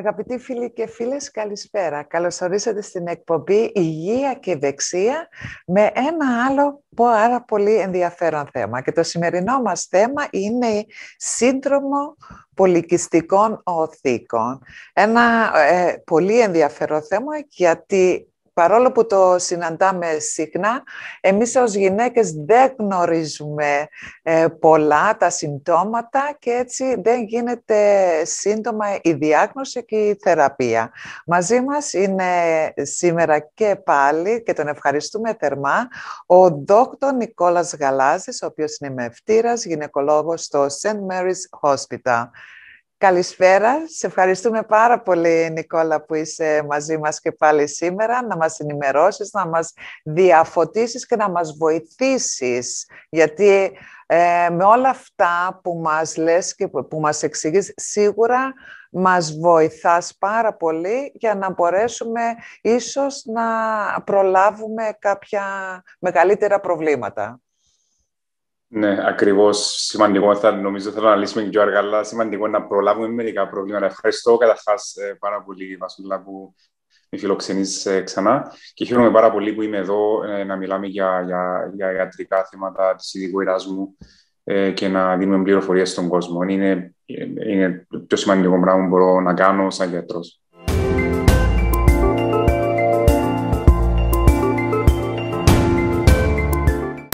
Αγαπητοί φίλοι και φίλες, καλησπέρα. Καλώς ορίσατε στην εκπομπή «Υγεία και δεξία» με ένα άλλο πάρα πολύ ενδιαφέρον θέμα. Και το σημερινό μας θέμα είναι σύνδρομο πολυκιστικών οθήκων. Ένα ε, πολύ ενδιαφέρον θέμα γιατί παρόλο που το συναντάμε συχνά, εμείς ως γυναίκες δεν γνωρίζουμε ε, πολλά τα συμπτώματα και έτσι δεν γίνεται σύντομα η διάγνωση και η θεραπεία. Μαζί μας είναι σήμερα και πάλι και τον ευχαριστούμε θερμά ο δόκτωρ Νικόλας Γαλάζης, ο οποίος είναι μευτήρας, γυναικολόγος στο St. Mary's Hospital. Καλησπέρα. Σε ευχαριστούμε πάρα πολύ, Νικόλα, που είσαι μαζί μας και πάλι σήμερα, να μας ενημερώσεις, να μας διαφωτίσεις και να μας βοηθήσεις. Γιατί ε, με όλα αυτά που μας λες και που μας εξηγείς, σίγουρα μας βοηθάς πάρα πολύ για να μπορέσουμε ίσως να προλάβουμε κάποια μεγαλύτερα προβλήματα. Ναι, ακριβώς. Σημαντικό θα νομίζω να αναλύσουμε και πιο αργά, αλλά σημαντικό να προλάβουμε μερικά προβλήματα. Ευχαριστώ καταρχάς ε, πάρα πολύ, Βασούλα, που με φιλοξενείς ε, ξανά. Και χαίρομαι πάρα πολύ που είμαι εδώ ε, να μιλάμε για, για, για ιατρικά θέματα της ειδικού μου και να δίνουμε πληροφορίες στον κόσμο. Είναι, είναι το πιο σημαντικό πράγμα που μπορώ να κάνω σαν γιατρός.